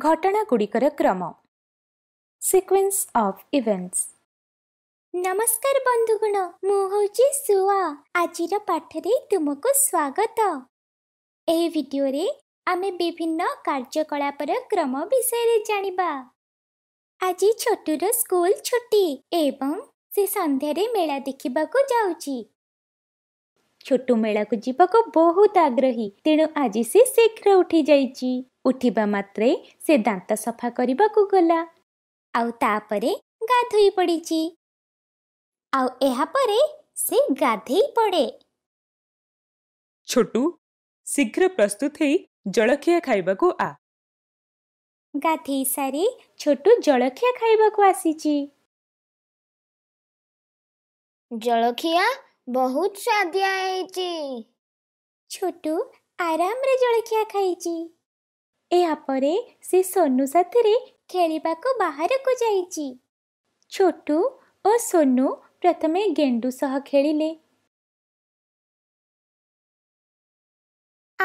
ଘଟଣାଗୁଡ଼ିକର କ୍ରମ sequence of events ନମସ୍କାର ବନ୍ଧୁଗଣ ମୁଁ ହେଉଛି ସୁଆ ଆଜିର ପାଠରେ ତୁମକୁ ସ୍ୱାଗତ ଏହି ଭିଡ଼ିଓରେ ଆମେ ବିଭିନ୍ନ କାର୍ଯ୍ୟକଳାପର କ୍ରମ ବିଷୟରେ ଜାଣିବା ଆଜି ଛୋଟୁର ସ୍କୁଲ ଛୁଟି ଏବଂ ସେ ସନ୍ଧ୍ୟାରେ ମେଳା ଦେଖିବାକୁ ଯାଉଛି ଛୋଟୁ ମେଳାକୁ ଯିବାକୁ ବହୁତ ଆଗ୍ରହୀ ତେଣୁ ଆଜି ସେ ଶୀଘ୍ର ଉଠିଯାଇଛି ଉଠିବା ମାତ୍ରେ ସେ ଦାନ୍ତ ସଫା କରିବାକୁ ଗଲା ଆଉ ତାପରେ ଗାଧୋଇ ପଡ଼ିଛି ଆଉ ଏହାପରେ ସେ ଗାଧେଇ ପଡ଼େ ଛୋଟୁ ଶୀଘ୍ର ପ୍ରସ୍ତୁତ ହେଇ ଜଳଖିଆ ଖାଇବାକୁ ଆ ଗାଧେଇ ସାରି ଛୋଟୁ ଜଳଖିଆ ଖାଇବାକୁ ଆସିଛି ଜଳଖିଆ ବହୁତ ସ୍ୱାଦିଆ ହେଇଛି ଛୋଟୁ ଆରାମରେ ଜଳଖିଆ ଖାଇଛି ଏହାପରେ ସେ ସୋନୁ ସାଥିରେ ଖେଳିବାକୁ ବାହାରକୁ ଯାଇଛି ଛୋଟୁ ଓ ସୋନୁ ପ୍ରଥମେ ଗେଣ୍ଡୁ ସହ ଖେଳିଲେ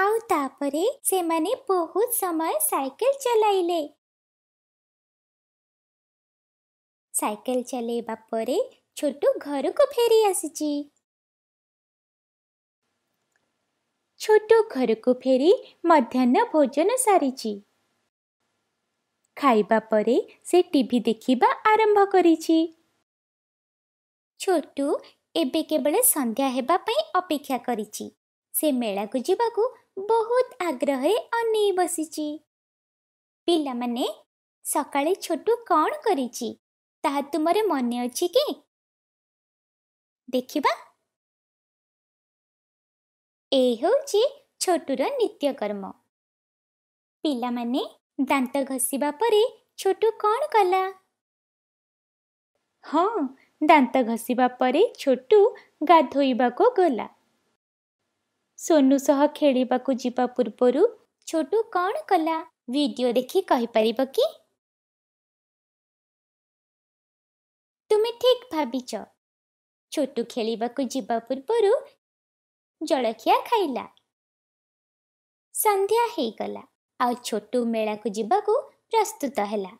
ଆଉ ତାପରେ ସେମାନେ ବହୁତ ସମୟ ସାଇକେଲ ଚଲାଇଲେ ସାଇକେଲ ଚଲାଇବା ପରେ ଛୋଟୁ ଘରକୁ ଫେରି ଆସିଛି ଛୋଟ ଘରକୁ ଫେରି ମଧ୍ୟାହ୍ନ ଭୋଜନ ସାରିଛି ଖାଇବା ପରେ ସେ ଟିଭି ଦେଖିବା ଆରମ୍ଭ କରିଛି ଛୋଟୁ ଏବେ କେବଳ ସନ୍ଧ୍ୟା ହେବା ପାଇଁ ଅପେକ୍ଷା କରିଛି ସେ ମେଳାକୁ ଯିବାକୁ ବହୁତ ଆଗ୍ରହରେ ଅନେଇ ବସିଛି ପିଲାମାନେ ସକାଳେ ଛୋଟୁ କ'ଣ କରିଛି ତାହା ତୁମର ମନେ ଅଛି କି ଦେଖିବା ଏହି ହେଉଛି ଛୋଟୁର ନିତ୍ୟକର୍ମ ପିଲାମାନେ ଦାନ୍ତ ଘଷିବା ପରେ ଛୋଟୁ କ'ଣ କଲା ହଁ ଦାନ୍ତ ଘଷିବା ପରେ ଛୋଟୁ ଗାଧୋଇବାକୁ ଗଲା ସୋନୁ ସହ ଖେଳିବାକୁ ଯିବା ପୂର୍ବରୁ ଛୋଟୁ କ'ଣ କଲା ଭିଡ଼ିଓ ଦେଖି କହିପାରିବ କି ତୁମେ ଠିକ୍ ଭାବିଛ ଛୋଟୁ ଖେଳିବାକୁ ଯିବା ପୂର୍ବରୁ ଜଳଖିଆ ଖାଇଲା ସନ୍ଧ୍ୟା ହେଇଗଲା ଆଉ ଛୋଟୁ ମେଳାକୁ ଯିବାକୁ ପ୍ରସ୍ତୁତ ହେଲା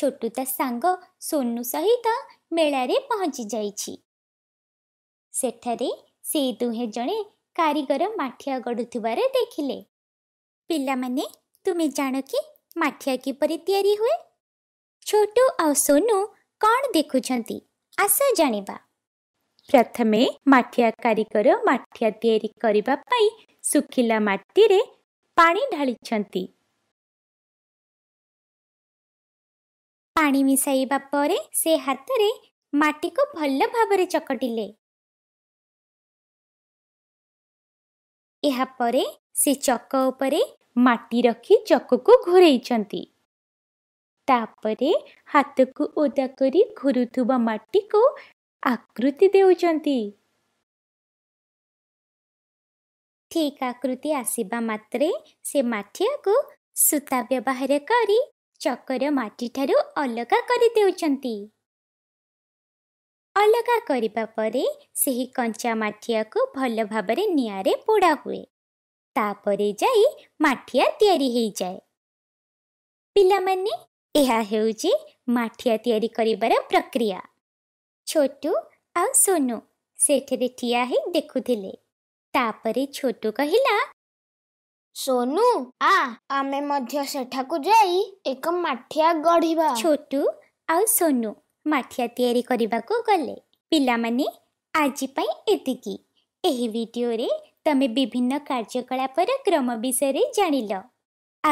ଛୋଟୁ ତା ସାଙ୍ଗ ସୋନୁ ସହିତ ମେଳାରେ ପହଞ୍ଚି ଯାଇଛି ସେଠାରେ ସେ ଦୁହେଁ ଜଣେ କାରିଗର ମାଠିଆ ଗଢ଼ୁଥିବାର ଦେଖିଲେ ପିଲାମାନେ ତୁମେ ଜାଣ କି ମାଠିଆ କିପରି ତିଆରି ହୁଏ ଛୋଟୁ ଆଉ ସୋନୁ କ'ଣ ଦେଖୁଛନ୍ତି ଆସ ଜାଣିବା ପ୍ରଥମେ ମାଠିଆ କାରିଗର ମାଠିଆ ତିଆରି କରିବା ପାଇଁ ଶୁଖିଲା ମାଟିରେ ପାଣି ଢାଳିଛନ୍ତି ପାଣି ମିଶାଇବା ପରେ ସେ ହାତରେ ମାଟିକୁ ଭଲ ଭାବରେ ଚକଟିଲେ ଏହାପରେ ସେ ଚକ ଉପରେ ମାଟି ରଖି ଚକକୁ ଘୋରେଇଛନ୍ତି ତାପରେ ହାତକୁ ଓଦା କରି ଘୁରୁଥିବା ମାଟିକୁ ଆକୃତି ଦେଉଛନ୍ତି ଠିକ୍ ଆକୃତି ଆସିବା ମାତ୍ରେ ସେ ମାଠିଆକୁ ସୂତା ବ୍ୟବହାର କରି ଚକର ମାଟି ଠାରୁ ଅଲଗା କରିଦେଉଛନ୍ତି ଅଲଗା କରିବା ପରେ ସେହି କଞ୍ଚା ମାଠିଆକୁ ଭଲ ଭାବରେ ନିଆଁରେ ପୋଡ଼ା ହୁଏ ତାପରେ ଯାଇ ମାଠିଆ ତିଆରି ହୋଇଯାଏ ପିଲାମାନେ ଏହା ହେଉଛି ମାଠିଆ ତିଆରି କରିବାର ପ୍ରକ୍ରିୟା ଛୋଟୁ ଆଉ ସୋନୁ ସେଠାରେ ଠିଆ ହେଇ ଦେଖୁଥିଲେ ତାପରେ ଛୋଟୁ କହିଲା ସୋନୁ ଆ ଆମେ ମଧ୍ୟ ସେଠାକୁ ଯାଇ ଏକ ମାଠିଆ ଗଢ଼ିବା ଛୋଟୁ ଆଉ ସୋନୁ ମାଠିଆ ତିଆରି କରିବାକୁ ଗଲେ ପିଲାମାନେ ଆଜି ପାଇଁ ଏତିକି ଏହି ଭିଡ଼ିଓରେ ତମେ ବିଭିନ୍ନ କାର୍ଯ୍ୟକଳାପର କ୍ରମ ବିଷୟରେ ଜାଣିଲ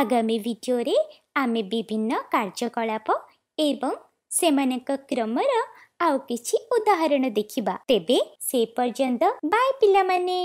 ଆଗାମୀ ଭିଡ଼ିଓରେ ଆମେ ବିଭିନ୍ନ କାର୍ଯ୍ୟକଳାପ ଏବଂ ସେମାନଙ୍କ କ୍ରମର ଆଉ କିଛି ଉଦାହରଣ ଦେଖିବା ତେବେ ସେ ପର୍ଯ୍ୟନ୍ତ ବାଏ ପିଲାମାନେ